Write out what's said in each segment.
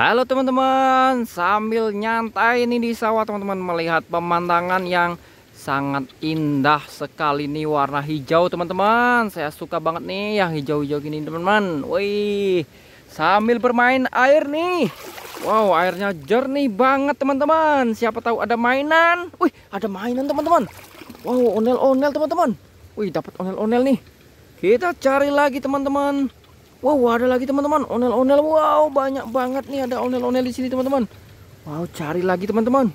Halo teman-teman, sambil nyantai ini di sawah teman-teman melihat pemandangan yang sangat indah sekali nih warna hijau teman-teman. Saya suka banget nih yang hijau-hijau gini teman-teman. Wih, sambil bermain air nih. Wow, airnya jernih banget teman-teman. Siapa tahu ada mainan. Wih, ada mainan teman-teman. Wow, onel-onel teman-teman. Wih, dapat onel-onel nih. Kita cari lagi teman-teman. Wow, ada lagi teman-teman. Onel-onel. Wow, banyak banget nih ada onel-onel di sini teman-teman. Wow, cari lagi teman-teman.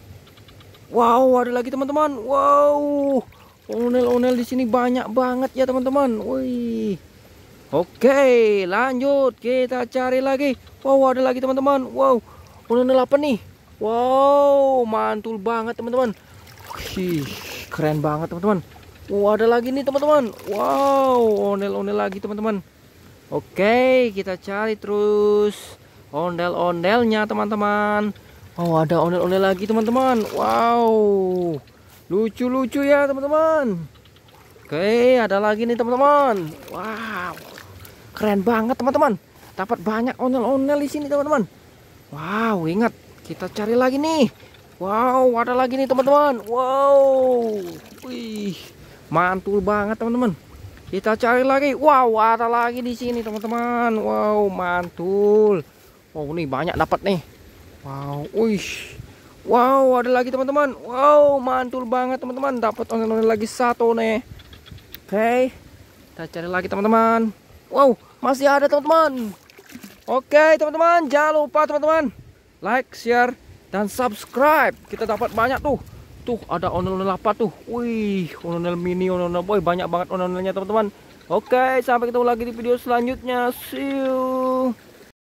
Wow, ada lagi teman-teman. Wow. Onel-onel di sini banyak banget ya teman-teman. Wih. Oke, lanjut. Kita cari lagi. Wow, ada lagi teman-teman. Wow. Onel-onel apa nih? Wow, mantul banget teman-teman. keren banget teman-teman. Wow, ada lagi nih teman-teman. Wow, onel-onel lagi teman-teman. Oke, kita cari terus ondel-ondelnya, teman-teman. Oh, ada ondel-ondel lagi, teman-teman. Wow. Lucu-lucu ya, teman-teman. Oke, ada lagi nih, teman-teman. Wow. Keren banget, teman-teman. Dapat banyak ondel-ondel di sini, teman-teman. Wow, ingat kita cari lagi nih. Wow, ada lagi nih, teman-teman. Wow. Wih, mantul banget, teman-teman. Kita cari lagi. Wow, ada lagi di sini, teman-teman. Wow, mantul. Wow, ini banyak dapat nih. Wow, uish. Wow, ada lagi teman-teman. Wow, mantul banget teman-teman. Dapat onel-onel lagi satu nih. Oke. Okay. Kita cari lagi teman-teman. Wow, masih ada teman-teman. Oke, okay, teman-teman, jangan lupa teman-teman like, share dan subscribe. Kita dapat banyak tuh. Tuh ada onel-onel apa tuh? Wih, onel mini, onel boy, banyak banget onel-onelnya teman-teman. Oke, sampai ketemu lagi di video selanjutnya. See you.